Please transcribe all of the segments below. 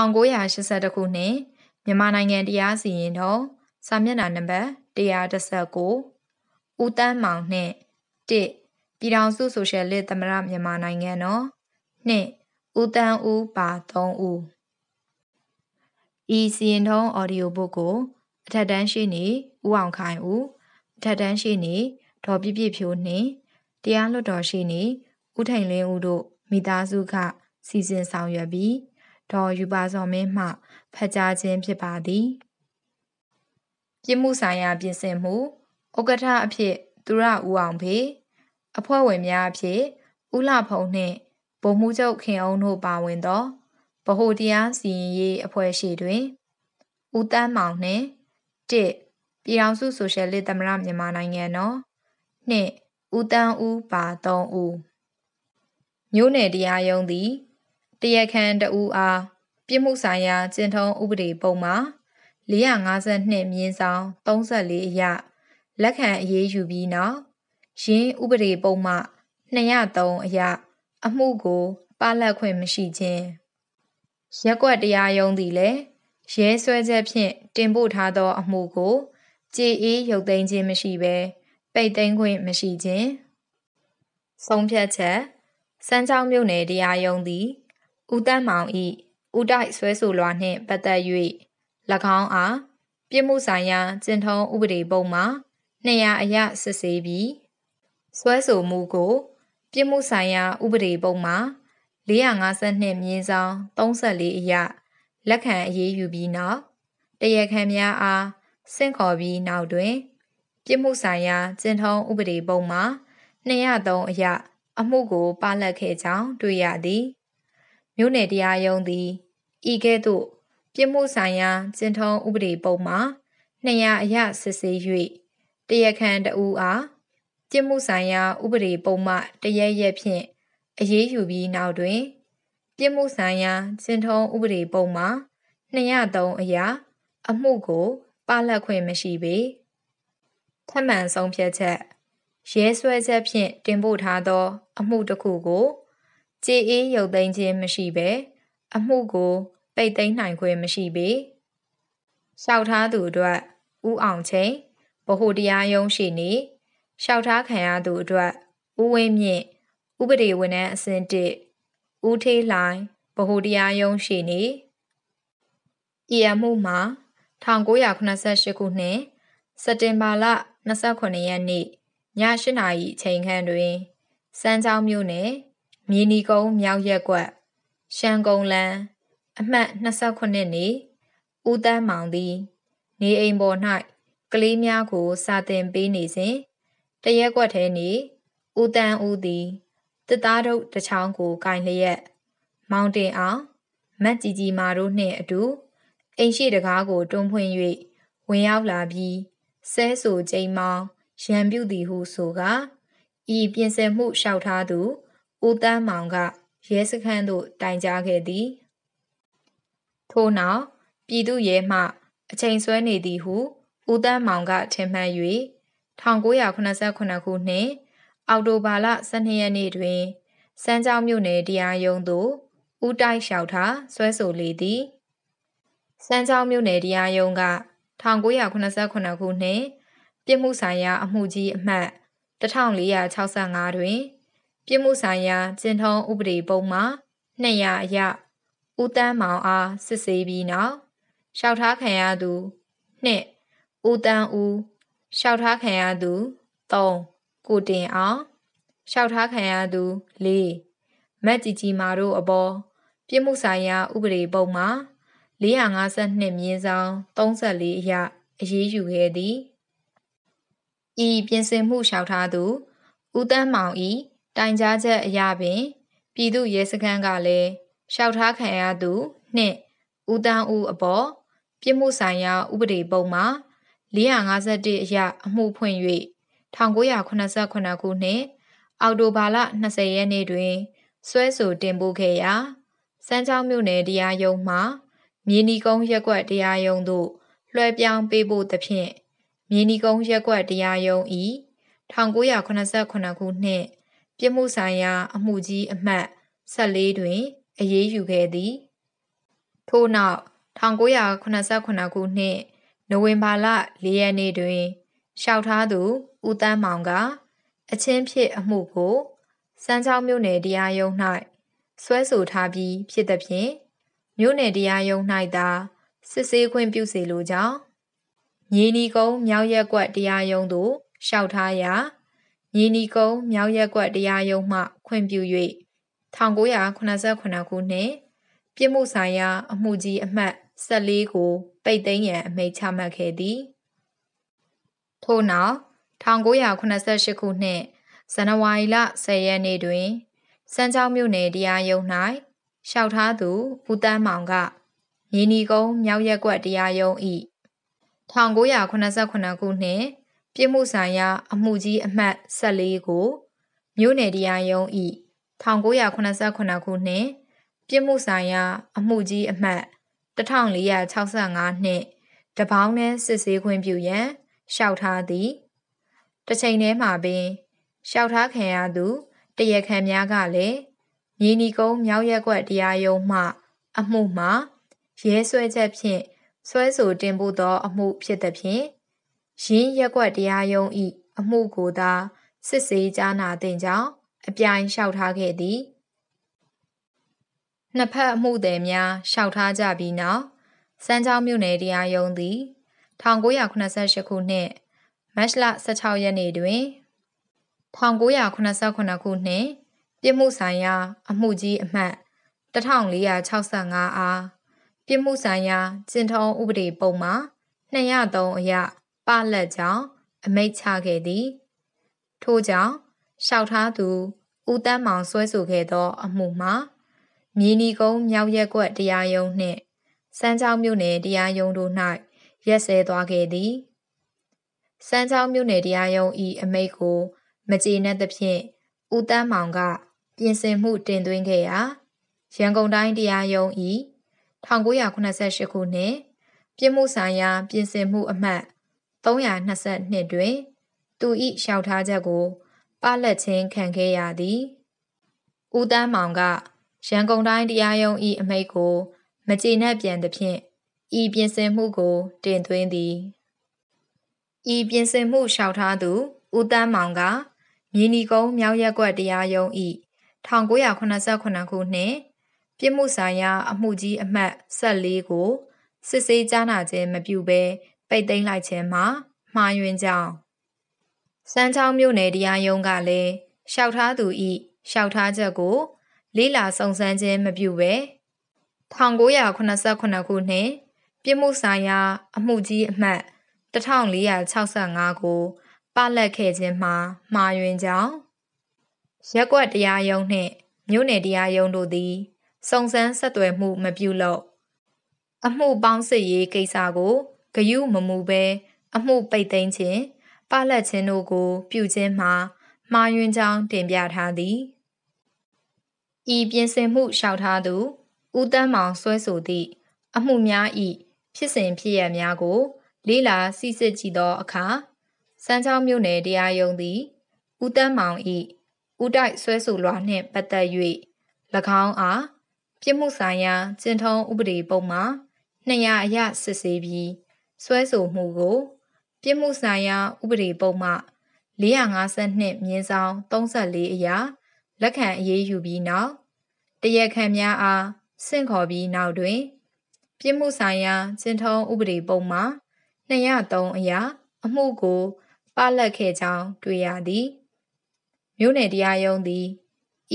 1982ခုနှစ်မြန်မာနိုင်ငံ တရားစီရင်တော်စာမျက်နှာနံပါတ်119ဦးတန်းမောင်နှင့်1ပြည်ထောင်စုဆိုရှယ်လစ်သမရမြန်မာနိုင်ငံတော် နှင့်ဦးတန်းဦးပါ3ဦးဤစီရင်ထုံးအော်ဒီယိုဘုတ်ကိုအထက်တန်းရှိနေဦးအောင်ခိုင်ဦးအထက်တန်းရှိနေဒေါ်ပြပြဖြိုးနှင့်တရားလွှတ်တော်ရှိနေဦးထိုင်လင်းဦးတို့မိသားစုကစီစဉ်ဆောင်ရွက်ပြီးဒေါ်ယူပါစော်မင်းမှဖတ်ကြားခြင်းဖြစ်ပါသည်ပြစ်မှုဆိုင်ရာပြင်ဆင်မှုဥက္ကဋ္ဌအဖြစ် သူရဦးအောင်ဖေအဖွဲ့ဝင်များအဖြစ်ဦးလှဖုံနှင့်ဗိုလ်မှူးချုပ်ခင်အောင်တို့ပါဝင်သောဗဟိုတရားစီရင်ရေးအဖွဲ့ရှိတွင်ဦးတန်းမောင်နှင့်၁ပြည်ထောင်စုဆိုရှယ်လစ်သမရမြန်မာနိုင်ငံတော် နှင့်ဦးတန်းဦးပါ၃ဦးမြို့နယ်တရားရုံးသည်တရားခံတဦးအားပြစ်မှုဆိုင်ရာကျင့်ထုံးဥပဒေပုံမှာ452မြင်းဆောင်34အရလက်ခံအရေးယူပြီးနောက်ရင်းဥပဒေပုံမှ203အရ အမှုကိုပါလက်ခွင့်မရှိခြင်းရက်ွက်တရားရုံးသည်လည်းရဲဆွဲချက်ဖြင့်တင်ပို့ထားသော အမှုကို ကြည်အေးရုပ်သိမ်းခြင်းမရှိဘဲပိတ်သိမ်းခွင့်မရှိခြင်းဆုံးဖြတ်ချက်စမ်းချောင်းမြို့နယ်တရားရုံးသည်ဦးတန်းမောင်ဤဦးတိုက်ဆွဲဆိုလွှာနှင့်ပတ်သက်၍၎င်းအားပြစ်မှုဆိုင်ရာကျင့်ထုံးဥပဒေပုံမှာ200အရစစ်ဆေးပြီးဆွဲဆိုမှုကို ပြစ်မှုဆိုင်ရာ ဥပဒေပုံမှာ452မြင်းဆောင်34အရလက်ခံအရေးယူပြီးနောက်တရားခံများအားဆင့်ခေါ်ပြီးနောက်တွင်ပြစ်မှုဆိုင်ရာကျင့်ထုံးဥပဒေပုံမှာ203အရအမှုကိုပါလက်ခဲ့ကြောင်းတွေ့ရသည်မြို့နယ်တရားရုံးသည်ဤကဲ့သို့ပြစ်မှုဆိုင်ရာကျင့်ထုံးဥပဒေပုံမှာ200အရစစ်ဆေး၍တရားခံတဦးအားပြစ်မှုဆိုင်ရာဥပဒေပုံမှတရရက်ဖြင့်အရေးယူပြီးနောက်တွင် ပြစ်မှုဆိုင်ရာကျင့်ထုံးဥပဒေပုံမှာ203အရာအမှုကို ပလက်ခွင့်မရှိပေထမှန်ဆုံးဖြတ်ချက်ရဲစွဲချက်ဖြင့်တင်ပို့ထားသော အမှုတစ်ခုကိုကြေးအေးရုပ်သိမ်းခြင်းမရှိဘဲအမှုကိုပိတ်သိမ်းနိုင်ခွင့်မရှိပေလျှောက်ထားသူအတွက်ဥအောင်ချင်းဗဟုတရားရုံးရှိနေလျှောက်ထားခံရသူအတွက်ဥဝင်းမြင့် ဥပဒေဝန်ထမ်းအဆင့်1ဦးထေးလှိုင်ဗဟုတရားရုံးရှိနေဤအမှုမှာ1988ခုနှစ်စက်တင်ဘာလ28ရက်နေ့ည8:00နာရီအချိန်ခန့်တွင်စမ်းချောင်းမြို့နယ်မြေနီကုန်းမြောက်ရက်ကွက်ရှမ်းကုန်းလန်းအမှတ်29နေဦးတန်းမောင်သည် နေအိမ်ပေါ်၌ကလေးများကိုစာတင်ပေးနေစဉ်တရက်ကွက်ထဲနေဦးတန်းဦးသည်တစ်သားတို့တချောင်းကိုကင်လျက်မောင်တင်အောင်မတ်ကြီးကြီးမာတို့နှင့်အတူအိမ်ရှိတကားကိုတွန်းဖွင့်၍ဝင်ရောက်လာပြီးဆဲဆူချိန်မောင်ရံပြူသည်ဟုဆိုကဤပြင်ဆင်မှုလျှောက်ထားသူဦးတန်းမောင်ကရဲစခန်းသို့တိုင်ကြားခဲ့သည်ထို့နောက်ပြည်သူရဲမှအချိန်ဆွဲနေသည်ဟုဦးတန်းမောင်ကထင်မှတ်၍1989ခုနှစ်အောက်တိုဘာလ12ရက်နေ့တွင်စမ်းကြောင်းမြို့နယ်တရားရုံးသို့ဦးတိုက်လျှောက်ထားဆွဲဆိုလေသည်စမ်းကြောင်းမြို့နယ်တရားရုံးက1989ခုနှစ်ပြစ်မှုဆိုင်ရာအမှုကြီးအမှတ်1465တွင်ပြစ်မှုဆိုင်ရာကျင့်ထုံးဥပဒေပုံမှာ200အရဦးတန်းမောင်အားစစ်ဆေးပြီးနောက်လျှောက်ထားခံရသူ2ဦးတန်းဦးလျှောက်ထားခံရသူ3ကိုတင်အောင်လျှောက်ထားခံရသူ4မတ်ကြီးကြီးမာတို့အပေါ်ပြစ်မှုဆိုင်ရာဥပဒေပုံမှာ452မြင်းဆောင်34အရအရေးယူခဲ့သည်ဤပြင်ဆင်မှုလျှောက်ထားသူဦးတန်းမောင်၏တိုင်ကြားချက်အရပင်ပြည်သူရဲစခန်းကလည်းလျှောက်ထားခံရသူ နှင့်ဦးတန်းဦးအပေါ်ပြစ်မှုဆိုင်ရာ ဥပဒေပုံမှာ451အရအမှုဖွင့်၍1989ခုနှစ်အောက်တိုဘာလ20ရက်နေ့တွင်ဆွဲဆိုတင်ပို့ခဲ့ရာစမ်းချောင်းမြို့နယ်တရားရုံးမှမြေနီကုန်းရက်ွက်တရားရုံးသို့လွှဲပြောင်းပေးဖို့သဖြင့်မြေနီကုန်းရက်ွက်တရားရုံးဤ1989ခုနှစ်ပြစ်မှုဆိုင်ရာ အမှုကြီးအမှတ်14တွင် အရေးယူခဲ့သည်။ထို့နောက်1989ခုနှစ်နိုဝင်ဘာလ4ရက်နေ့တွင်ရှောက်ထားသူဦးတန်းမောင်က အချင်းဖြစ်အမှုကိုစမ်းချောင်းမြို့နယ်တရားရုံး၌ဆွဲဆိုထားပြီးဖြစ်သဖြင့်မြို့နယ်တရားရုံး၌သာ စစ်ဆေးခွင့်ပြုစေလိုကြောင်းမြေနီကုန်းမြောက်ရက်ကွက်တရားရုံးသို့ရှောက်ထားရာညီနီကုန်းမြောက်ရက်ကွက်တရားရုံးမှ ခွင့်ပြု၍1989ခုနှစ်ပြစ်မှုဆိုင်ရာ အမှုကြီးအမှတ်14ကိုပိတ်သိမ်းရန်အမိန့်ချမှတ်ခဲ့သည်ထို့နောက်1988ခုနှစ်ဇန်နဝါရီလ10ရက်နေ့တွင်စမ်းချောင်းမြို့နယ်တရားရုံး၌လျှောက်ထားသူဦးတန်းမောင်ကရင်းနီကုန်းမြောက်ရက်ကွက်တရားရုံး၏1989ခုနှစ်ပြစ်မှုဆိုင်ရာ အမှုကြီးအမှတ်14ကိုမြို့နယ်တရားရုံးဤ1989ခုနှစ်ပြစ်မှုဆိုင်ရာအမှုကြီးအမှတ်1465နှစ်တပေါင်းနဲ့စစ်ဆေးခွင့်ပြုရန်လျှောက်ထားသည်တစ်ချိန်တည်းမှာပင်လျှောက်ထားခံရသူ တရားခံများကလည်းမြေနီကုန်းမြောက်ရက်ွက်တရားရုံးမှ အမှုမှာရဲဆွဲချက်ဖြင့်ဆွဲဆိုတင်ပို့သောအမှုဖြစ်သဖြင့်ရင်းရက်ွက်တရားရုံးဤအမှုကိုသာစစ်ဆေးကြားနာသင့်ကြောင်းအပြိုင်လျှောက်ထားခဲ့သည်နှစ်ဖက်အမှုသည်များလျှောက်ထားကြပြီးနောက်စမ်းချောင်းမြို့နယ်တရားရုံးသည်1988ခုနှစ်မတ်လ16ရက်နေ့တွင်1989ခုနှစ်ပြစ်မှုဆိုင်ရာအမှုကြီးအမှတ်1465အားပြစ်မှုဆိုင်ရာကျင့်ထုံးဥပဒေပုံမှာ203အရပလက်ကြောင့်အမိတ်ချခဲ့သည် ထို့ကြောင့်လျှောက်ထားသူဦးတန်းမောင်ဆွဲဆိုခဲ့သော အမှုမှာမြင်းဒီကုန်းမြောက်ရက်ကွက်တရားရုံးနှင့်စမ်းချောင်းမြို့နယ်တရားရုံးတို့၌ရက်စဲသွားခဲ့သည်စမ်းချောင်းမြို့နယ်တရားရုံး၏အမိတ်ကို မကျေနပ်သဖြင့်ဦးတန်းမောင်က ပြင်ဆင်မှုတင်သွင်းခဲ့ရာရန်ကုန်တိုင်းတရားရုံး၏1988ခုနှစ်ပြည်မှုဆိုင်ရာ ပြင်ဆင်မှုအမှတ်322တွင် သူ၏လျှောက်ထားချက်ကိုပလက်ချင်းခံခဲ့ရသည်ဦးတန်းမောင်ကရန်ကုန်တိုင်းတရားရုံး၏အမိန့်ကို မကျေနပ်ပြန်သဖြင့်ဤပြင်ဆင်မှုကို တင်သွင်းသည်ဤပြင်ဆင်မှုလျှောက်ထားသူဦးတန်းမောင်ကမြင်းဒီကုန်းမြောက်ရက်ကွက်တရားရုံး၏1989ခုနှစ်ပြစ်မှုဆိုင်ရာအမှုကြီးအမှတ်14ကို စစ်ဆေးကြားနာခြင်းမပြုဘဲပိတ်သိမ်းလိုက်ခြင်းမှာမှားယွင်းကြောင်းစမ်းချောင်းမြို့နယ်တရားရုံးကလည်းလျှောက်ထားသူဤလျှောက်ထားချက်ကိုလေးလာစုံစမ်းခြင်းမပြုဘဲ1989ခုနှစ်ပြည်မှုဆိုင်ရာအမှုကြီးအမှတ်1465ကို ပလက်ခဲ့ခြင်းမှာမှားယွင်းကြောင်းရက်ကွက်တရားရုံးနှင့်မြို့နယ်တရားရုံးတို့သည်စုံစမ်းဆက်သွယ်မှုမပြုလုပ်အမှုပေါင်းစစ်ရေးကိစ္စကိုဂယုမမူပဲအမှုပိတ်သိမ်းခြင်းပလက်ခြင်းတို့ကို ပြုခြင်းမှာမှားယွင်းကြောင်းတင်ပြထားသည်ဤပြင်ဆင်မှုလျှောက်ထားသူဦးတန်းမောင်ဆွဲဆိုသည့်အမှုများဤဖြစ်စဉ်ဖြစ်ရများကိုလေးလာစစ်စစ်ကြည့်သောအခါစမ်းချောင်းမြို့နယ်တရားရုံးသည်ဦးတန်းမောင်ဤဦးတိုက်ဆွဲဆိုလွှာနှင့်ပတ်သက်၍၎င်းအားပြစ်မှုဆိုင်ရာကျင့်ထုံးဥပဒေပုံမှာ200အရစစ်ဆေးပြီးဆွဲဆိုမှုကို ပြစ်မှုဆိုင်ရာ ဥပဒေပုံမှ452မြင်းဆောင်34အရာလက်ခံအရေးယူပြီးနောက်တရားခံများအားဆင့်ခေါ်ပြီးနောက်တွင် ပြစ်မှုဆိုင်ရာကျင့်ထုံးဥပဒေပုံမှ203အရာအမှုကိုပလက်ခဲ့ကြောင်းတွေ့ရသည်မြို့နယ်တရားရုံးသည်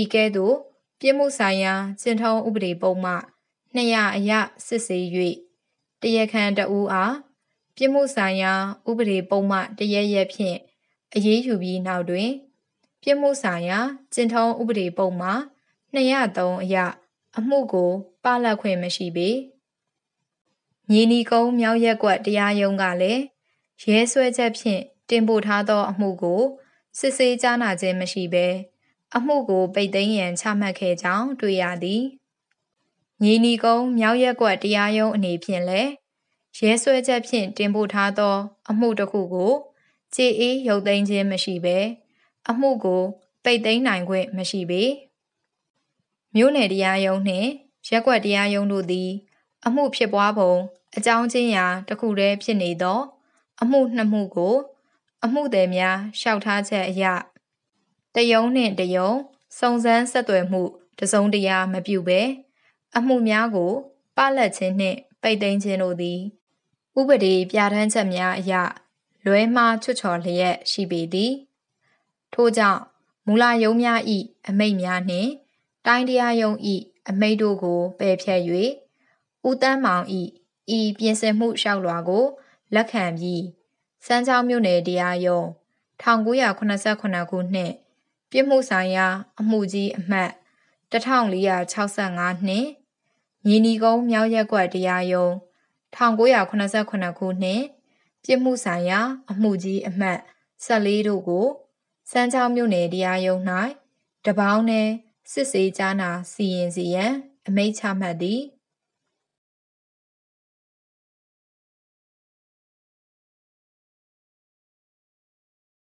ဤကဲ့သို့ ပြစ်မှုဆိုင်ရာကျင့်ထုံးဥပဒေပုံမှ200အရစစ်ဆေး၍တရားခံတအူးအားပြစ်မှုဆိုင်ရာ ဥပဒေပုံမှတရရက်ဖြင့်အရေးယူပြီးနောက်တွင် ပြစ်မှုဆိုင်ရာကျင့်ထုံးဥပဒေပုံမှ203အရအမှုကိုပလတ်ခွင့်မရှိပေညီနီကုန်းမြောက်ရက်ကွက်တရားရုံးကလည်းရဲဆွဲချက်ဖြင့်တင်ပို့ထားသောအမှုကိုစစ်ဆေးကြားနာခြင်းမရှိဘဲအမှုကိုပိတ်သိမ်းရန်ချမှတ်ခဲ့ကြောင်းတွေ့ရသည်ညီနီကုန်းမြောက်ရက်ကွက်တရားရုံးအနေဖြင့်လည်းရဲဆွဲချက်ဖြင့်တင်ပို့ထားသော အမှုတစ်ခုကိုကြေအေးရုပ်သိမ်းခြင်းမရှိဘဲအမှုကိုပိတ်သိမ်းနိုင်ခွင့်မရှိပေမြို့နယ်တရားရုံးနှင့်ရက်ွက်တရားရုံးတို့သည် အမှုဖြစ်ပွားပုံ အကြောင်းချင်းရာတစ်ခုတည်းဖြစ်နေသော အမှုနှစ်မှုကို အမှုသည်များလျှောက်ထားချက်အရတယုံနှင့်တယုံစုံစမ်းဆက်သွယ်မှုတစုံတရာမပြုဘဲအမှုများကိုပလက်ခြင်းနှင့် ပိတ်သိမ်းခြင်းတို့သည်ဥပဒေပြဋ္ဌာန်းချက်များအရလွဲမှားချွတ်ချော်လျက်ရှိပေသည်ထို့ကြောင့်မူလာယုံများဤအမိတ်များနှင့် တိုင်းတရားယုံဤအမိတ်တို့ကိုပယ်ဖျက်၍ဥတန်းမောင်ဤဤပြင်ဆင်မှုလျှောက်လွှာကိုလက်ခံပြီးစမ်းချောင်းမြို့နယ်တရားရုံး1989ခုနှစ်ပြစ်မှုဆိုင်ရာ အမှုကြီးအမှတ်1465နှင့်မြင်းဒီကုန်းမြောက်ရက်ကွက်တရားရုံး1989ခုနှစ်ပြစ်မှုဆိုင်ရာ အမှုကြီးအမှတ်14တို့ကိုစမ်းချောင်းမြို့နယ်တရားရုံး၌တပေါင်းနဲ့စစ်ဆေးကြားနာစီရင်စီရန်အမိန့်ချမှတ်သည်